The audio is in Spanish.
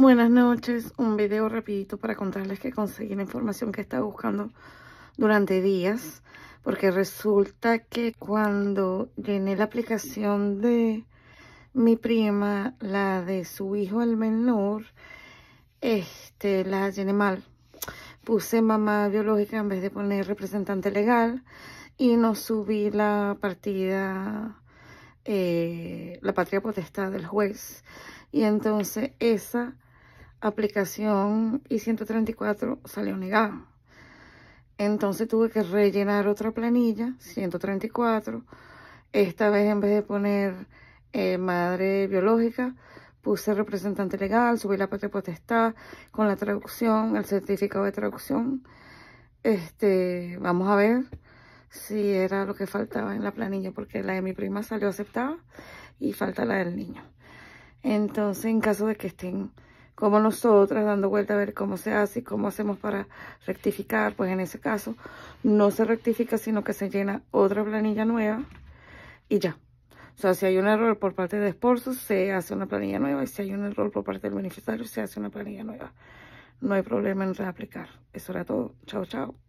Buenas noches, un video rapidito para contarles que conseguí la información que estaba buscando durante días porque resulta que cuando llené la aplicación de mi prima, la de su hijo el menor, este, la llené mal. Puse mamá biológica en vez de poner representante legal y no subí la partida, eh, la patria potestad del juez. Y entonces esa aplicación y 134 salió negado. Entonces tuve que rellenar otra planilla, 134. Esta vez en vez de poner eh, madre biológica, puse representante legal, subí la patria potestad con la traducción, el certificado de traducción. Este, vamos a ver si era lo que faltaba en la planilla, porque la de mi prima salió aceptada y falta la del niño. Entonces, en caso de que estén como nosotras, dando vuelta a ver cómo se hace y cómo hacemos para rectificar, pues en ese caso no se rectifica, sino que se llena otra planilla nueva y ya. O sea, si hay un error por parte de esposo, se hace una planilla nueva. Y si hay un error por parte del beneficiario, se hace una planilla nueva. No hay problema en reaplicar. Eso era todo. Chao, chao.